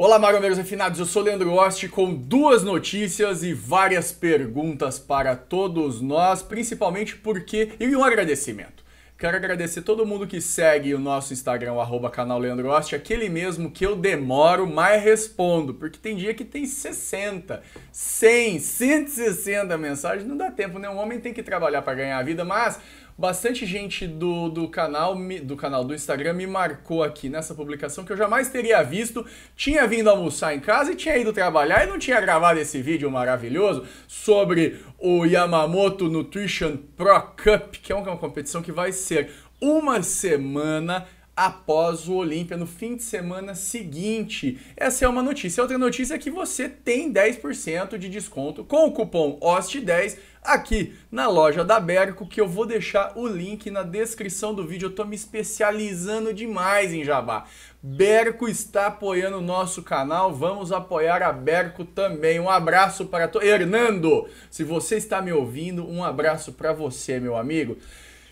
Olá, marombeiros refinados, eu sou Leandro Ost com duas notícias e várias perguntas para todos nós, principalmente porque. e um agradecimento. Quero agradecer todo mundo que segue o nosso Instagram, o canal Leandro Ost, aquele mesmo que eu demoro, mas respondo, porque tem dia que tem 60, 100, 160 mensagens, não dá tempo, né? Um homem tem que trabalhar para ganhar a vida, mas bastante gente do, do canal do canal do Instagram me marcou aqui nessa publicação que eu jamais teria visto. Tinha vindo almoçar em casa e tinha ido trabalhar e não tinha gravado esse vídeo maravilhoso sobre o Yamamoto Nutrition Pro Cup, que é uma competição que vai ser uma semana após o Olímpia no fim de semana seguinte. Essa é uma notícia. Outra notícia é que você tem 10% de desconto com o cupom OST10 aqui na loja da Berco, que eu vou deixar o link na descrição do vídeo. Eu tô me especializando demais em jabá. Berco está apoiando o nosso canal, vamos apoiar a Berco também. Um abraço para todos. Hernando, se você está me ouvindo, um abraço para você, meu amigo.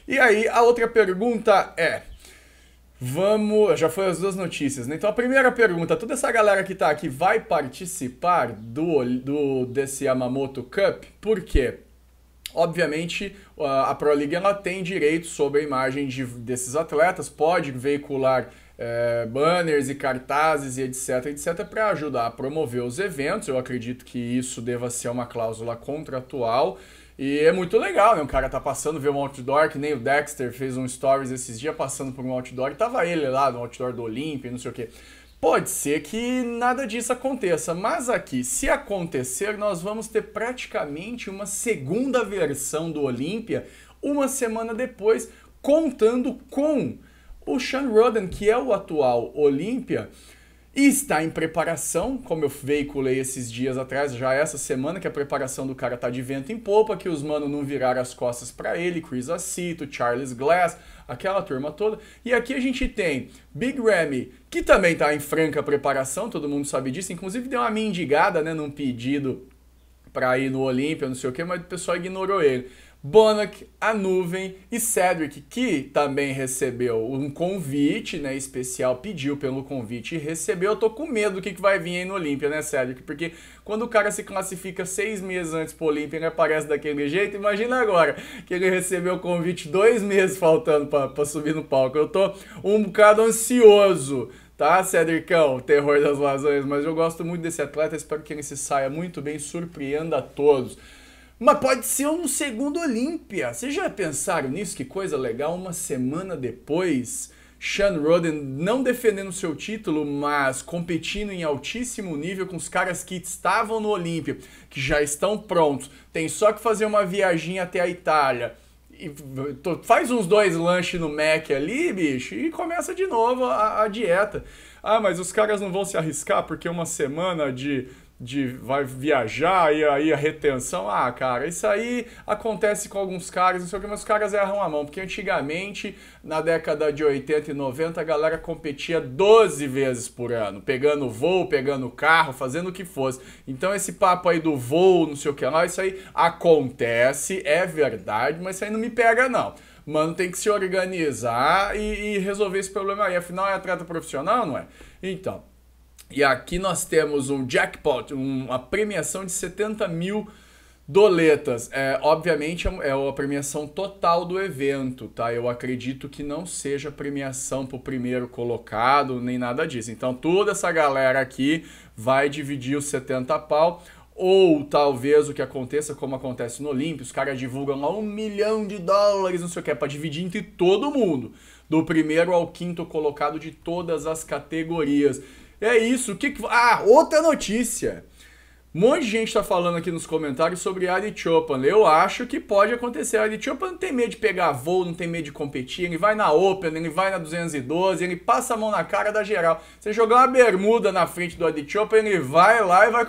E aí, a outra pergunta é: Vamos, já foi as duas notícias, né? Então a primeira pergunta, toda essa galera que tá aqui vai participar do, do desse Yamamoto Cup? Por quê? Obviamente, a Pro League ela tem direito sobre a imagem de, desses atletas, pode veicular é, banners e cartazes e etc, etc, para ajudar a promover os eventos. Eu acredito que isso deva ser uma cláusula contratual. E é muito legal, né? O cara tá passando, vê um outdoor, que nem o Dexter fez um stories esses dias passando por um outdoor e tava ele lá no outdoor do Olímpia, não sei o quê. Pode ser que nada disso aconteça, mas aqui, se acontecer, nós vamos ter praticamente uma segunda versão do Olímpia uma semana depois, contando com o Sean rodden que é o atual Olímpia, e está em preparação, como eu veiculei esses dias atrás, já essa semana, que a preparação do cara tá de vento em popa, que os manos não viraram as costas para ele, Chris Acito, Charles Glass, aquela turma toda. E aqui a gente tem Big Ramy, que também tá em franca preparação, todo mundo sabe disso, inclusive deu uma mendigada, né, num pedido para ir no Olímpia, não sei o que, mas o pessoal ignorou ele. Bonac, a nuvem e Cedric, que também recebeu um convite né, especial, pediu pelo convite e recebeu. Eu tô com medo do que, que vai vir aí no Olímpia, né, Cedric? Porque quando o cara se classifica seis meses antes pro Olímpia e né, aparece daquele jeito, imagina agora que ele recebeu o convite dois meses faltando para subir no palco. Eu tô um bocado ansioso tá, Cedricão? Terror das Lasanhas, mas eu gosto muito desse atleta, espero que ele se saia muito bem, surpreenda a todos. Mas pode ser um segundo Olímpia. Vocês já pensaram nisso? Que coisa legal. Uma semana depois, Sean Roden não defendendo seu título, mas competindo em altíssimo nível com os caras que estavam no Olímpia, que já estão prontos. Tem só que fazer uma viagem até a Itália. E faz uns dois lanches no Mac ali, bicho, e começa de novo a, a dieta. Ah, mas os caras não vão se arriscar porque uma semana de de vai viajar e aí a retenção. Ah, cara, isso aí acontece com alguns caras, não sei o que, mas os caras erram a mão, porque antigamente, na década de 80 e 90, a galera competia 12 vezes por ano, pegando voo, pegando carro, fazendo o que fosse. Então esse papo aí do voo, não sei o que lá, isso aí acontece, é verdade, mas isso aí não me pega não mano tem que se organizar e, e, resolver esse problema aí. Afinal, é atleta profissional, não é? Então, e aqui nós temos um jackpot, uma premiação de 70 mil doletas. É, obviamente é, é a premiação total do evento, tá? Eu acredito que não seja premiação para o primeiro colocado, nem nada disso. Então toda essa galera aqui vai dividir os 70 pau. Ou talvez o que aconteça, como acontece no Olímpio, os caras divulgam lá um milhão de dólares, não sei o que, é para dividir entre todo mundo, do primeiro ao quinto colocado de todas as categorias. É isso. O que, que... Ah, outra notícia. Um monte de gente está falando aqui nos comentários sobre Ali Chopin. Eu acho que pode acontecer. Ali Chopin não tem medo de pegar voo, não tem medo de competir. Ele vai na Open, ele vai na 212, ele passa a mão na cara da geral. Você jogar uma bermuda na frente do Ali Chopin, ele vai lá e vai